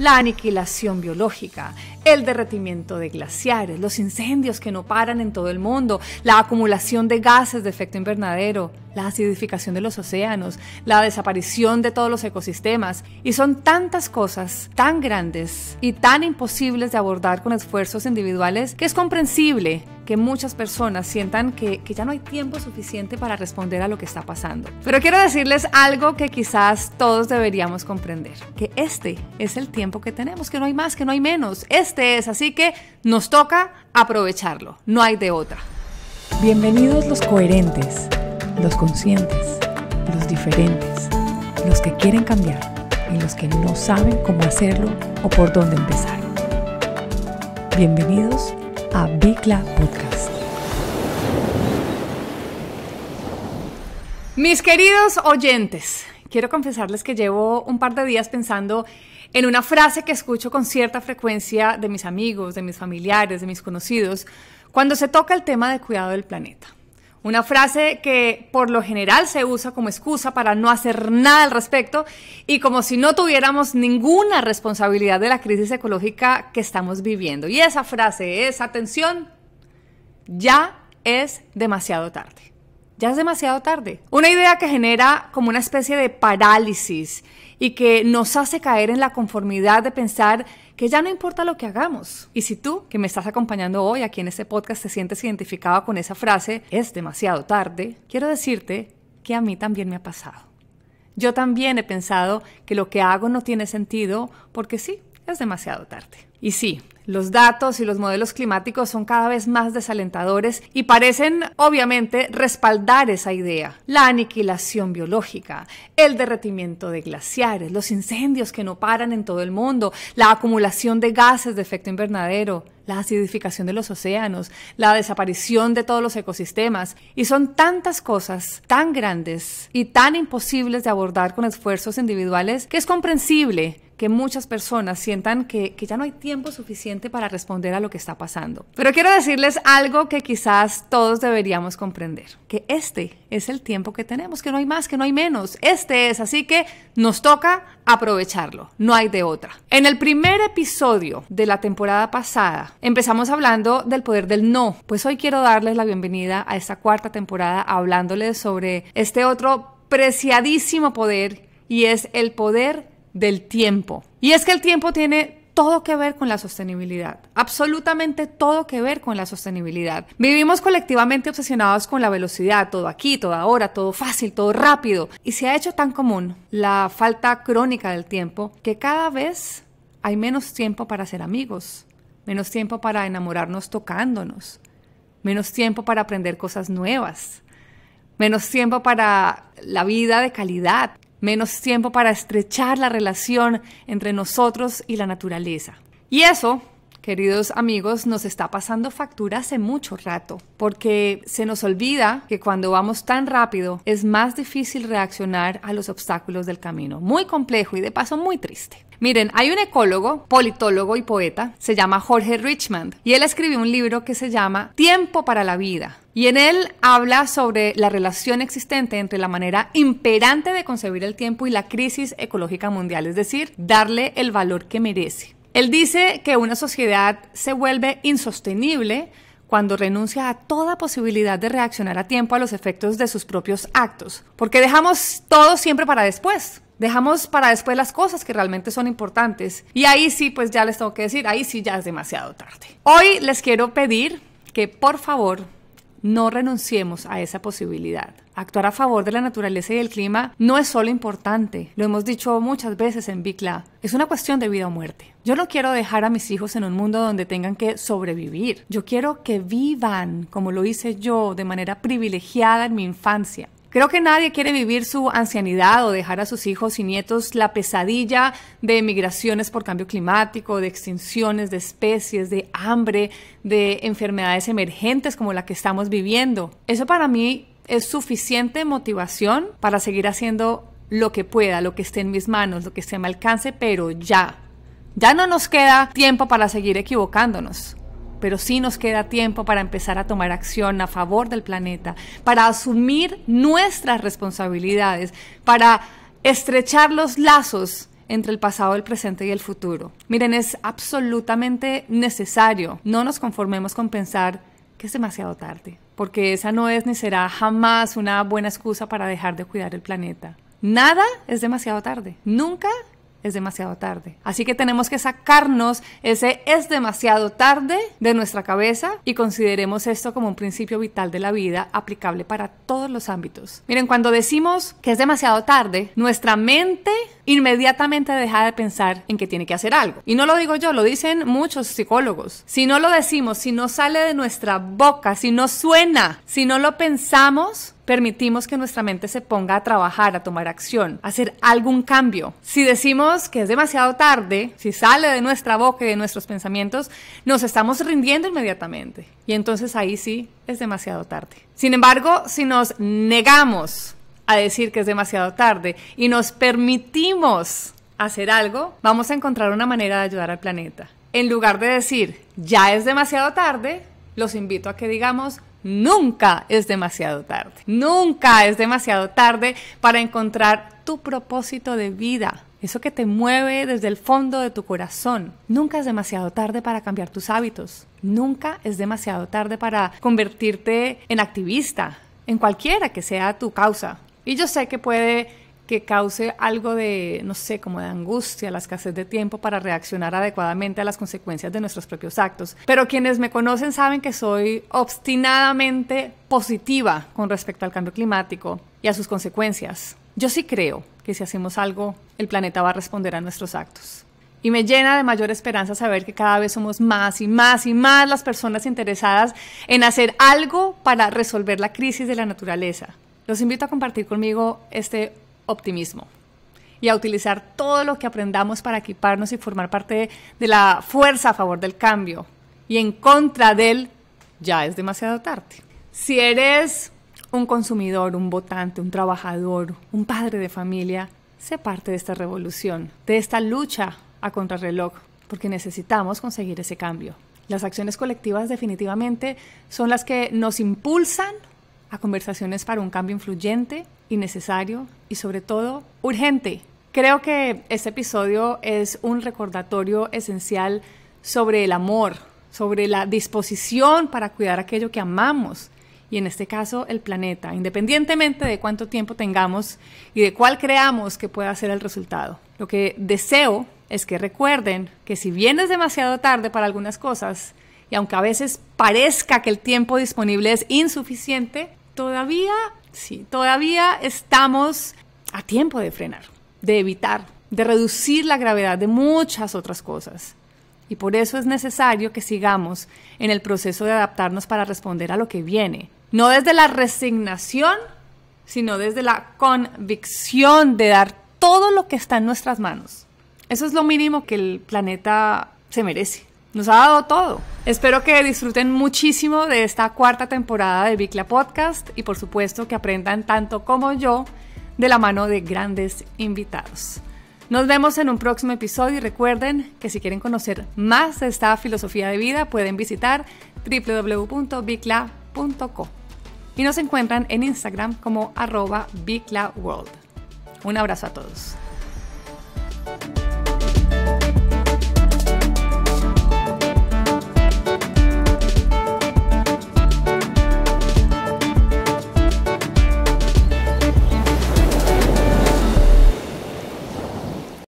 la aniquilación biológica, el derretimiento de glaciares, los incendios que no paran en todo el mundo, la acumulación de gases de efecto invernadero, la acidificación de los océanos, la desaparición de todos los ecosistemas, y son tantas cosas tan grandes y tan imposibles de abordar con esfuerzos individuales que es comprensible que muchas personas sientan que, ya no hay tiempo suficiente para responder a lo que está pasando. Pero quiero decirles algo que quizás todos deberíamos comprender, que este es el tiempo que tenemos, que no hay más, que no hay menos. Este es, así que nos toca aprovecharlo, no hay de otra. Bienvenidos los coherentes los conscientes, los diferentes, los que quieren cambiar y los que no saben cómo hacerlo o por dónde empezar. Bienvenidos a Bicla Podcast. Mis queridos oyentes, quiero confesarles que llevo un par de días pensando en una frase que escucho con cierta frecuencia de mis amigos, de mis familiares, de mis conocidos, cuando se toca el tema de cuidado del planeta. Una frase que por lo general se usa como excusa para no hacer nada al respecto y como si no tuviéramos ninguna responsabilidad de la crisis ecológica que estamos viviendo. Y esa frase es, atención, ya es demasiado tarde. Ya es demasiado tarde. Una idea que genera como una especie de parálisis y que nos hace caer en la conformidad de pensar que ya no importa lo que hagamos. Y si tú, que me estás acompañando hoy aquí en este podcast, te sientes identificado con esa frase, es demasiado tarde, quiero decirte que a mí también me ha pasado. Yo también he pensado que lo que hago no tiene sentido porque sí, es demasiado tarde. Y sí, los datos y los modelos climáticos son cada vez más desalentadores y parecen, obviamente, respaldar esa idea. La aniquilación biológica, el derretimiento de glaciares, los incendios que no paran en todo el mundo, la acumulación de gases de efecto invernadero, la acidificación de los océanos, la desaparición de todos los ecosistemas. Y son tantas cosas tan grandes y tan imposibles de abordar con esfuerzos individuales que es comprensible que muchas personas sientan que, ya no hay tiempo suficiente para responder a lo que está pasando. Pero quiero decirles algo que quizás todos deberíamos comprender, que este es el tiempo que tenemos, que no hay más, que no hay menos. Este es, así que nos toca aprovecharlo, no hay de otra. En el primer episodio de la temporada pasada empezamos hablando del poder del no, pues hoy quiero darles la bienvenida a esta cuarta temporada hablándoles sobre este otro preciadísimo poder y es el poder del tiempo. Y es que el tiempo tiene todo que ver con la sostenibilidad, absolutamente todo que ver con la sostenibilidad. Vivimos colectivamente obsesionados con la velocidad, todo aquí, todo ahora, todo fácil, todo rápido. Y se ha hecho tan común la falta crónica del tiempo que cada vez hay menos tiempo para ser amigos, menos tiempo para enamorarnos tocándonos, menos tiempo para aprender cosas nuevas, menos tiempo para la vida de calidad menos tiempo para estrechar la relación entre nosotros y la naturaleza. Y eso, queridos amigos, nos está pasando factura hace mucho rato, porque se nos olvida que cuando vamos tan rápido es más difícil reaccionar a los obstáculos del camino. Muy complejo y de paso muy triste. Miren, hay un ecólogo, politólogo y poeta, se llama Jorge Richmond, y él escribió un libro que se llama Tiempo para la vida. Y en él habla sobre la relación existente entre la manera imperante de concebir el tiempo y la crisis ecológica mundial, es decir, darle el valor que merece. Él dice que una sociedad se vuelve insostenible cuando renuncia a toda posibilidad de reaccionar a tiempo a los efectos de sus propios actos, porque dejamos todo siempre para después. Dejamos para después las cosas que realmente son importantes. Y ahí sí, pues ya les tengo que decir, ahí sí ya es demasiado tarde. Hoy les quiero pedir que por favor no renunciemos a esa posibilidad. Actuar a favor de la naturaleza y del clima no es solo importante, lo hemos dicho muchas veces en Bicla, es una cuestión de vida o muerte. Yo no quiero dejar a mis hijos en un mundo donde tengan que sobrevivir. Yo quiero que vivan como lo hice yo de manera privilegiada en mi infancia. Creo que nadie quiere vivir su ancianidad o dejar a sus hijos y nietos la pesadilla de migraciones por cambio climático, de extinciones de especies, de hambre, de enfermedades emergentes como la que estamos viviendo. Eso para mí es suficiente motivación para seguir haciendo lo que pueda, lo que esté en mis manos, lo que esté a mi alcance, pero ya. Ya no nos queda tiempo para seguir equivocándonos pero sí nos queda tiempo para empezar a tomar acción a favor del planeta, para asumir nuestras responsabilidades, para estrechar los lazos entre el pasado, el presente y el futuro. Miren, es absolutamente necesario. No nos conformemos con pensar que es demasiado tarde, porque esa no es ni será jamás una buena excusa para dejar de cuidar el planeta. Nada es demasiado tarde. Nunca es demasiado tarde. Así que tenemos que sacarnos ese es demasiado tarde de nuestra cabeza y consideremos esto como un principio vital de la vida aplicable para todos los ámbitos. Miren, cuando decimos que es demasiado tarde, nuestra mente inmediatamente deja de pensar en que tiene que hacer algo. Y no lo digo yo, lo dicen muchos psicólogos. Si no lo decimos, si no sale de nuestra boca, si no suena, si no lo pensamos, permitimos que nuestra mente se ponga a trabajar, a tomar acción, a hacer algún cambio. Si decimos que es demasiado tarde, si sale de nuestra boca y de nuestros pensamientos, nos estamos rindiendo inmediatamente. Y entonces ahí sí es demasiado tarde. Sin embargo, si nos negamos a decir que es demasiado tarde y nos permitimos hacer algo, vamos a encontrar una manera de ayudar al planeta. En lugar de decir, ya es demasiado tarde, los invito a que digamos, Nunca es demasiado tarde. Nunca es demasiado tarde para encontrar tu propósito de vida. Eso que te mueve desde el fondo de tu corazón. Nunca es demasiado tarde para cambiar tus hábitos. Nunca es demasiado tarde para convertirte en activista, en cualquiera que sea tu causa. Y yo sé que puede que cause algo de, no sé, como de angustia, la escasez de tiempo para reaccionar adecuadamente a las consecuencias de nuestros propios actos. Pero quienes me conocen saben que soy obstinadamente positiva con respecto al cambio climático y a sus consecuencias. Yo sí creo que si hacemos algo, el planeta va a responder a nuestros actos. Y me llena de mayor esperanza saber que cada vez somos más y más y más las personas interesadas en hacer algo para resolver la crisis de la naturaleza. Los invito a compartir conmigo este optimismo y a utilizar todo lo que aprendamos para equiparnos y formar parte de, la fuerza a favor del cambio y en contra del ya es demasiado tarde. Si eres un consumidor, un votante, un trabajador, un padre de familia, sé parte de esta revolución, de esta lucha a contrarreloj, porque necesitamos conseguir ese cambio. Las acciones colectivas definitivamente son las que nos impulsan a conversaciones para un cambio influyente y necesario y sobre todo urgente. Creo que este episodio es un recordatorio esencial sobre el amor, sobre la disposición para cuidar aquello que amamos y en este caso el planeta, independientemente de cuánto tiempo tengamos y de cuál creamos que pueda ser el resultado. Lo que deseo es que recuerden que si bien es demasiado tarde para algunas cosas, y aunque a veces parezca que el tiempo disponible es insuficiente, todavía, sí, todavía estamos a tiempo de frenar, de evitar, de reducir la gravedad de muchas otras cosas. Y por eso es necesario que sigamos en el proceso de adaptarnos para responder a lo que viene. No desde la resignación, sino desde la convicción de dar todo lo que está en nuestras manos. Eso es lo mínimo que el planeta se merece. Nos ha dado todo. Espero que disfruten muchísimo de esta cuarta temporada de Bicla Podcast y por supuesto que aprendan tanto como yo de la mano de grandes invitados. Nos vemos en un próximo episodio y recuerden que si quieren conocer más de esta filosofía de vida pueden visitar www.bicla.co y nos encuentran en Instagram como arroba Bicla World. Un abrazo a todos.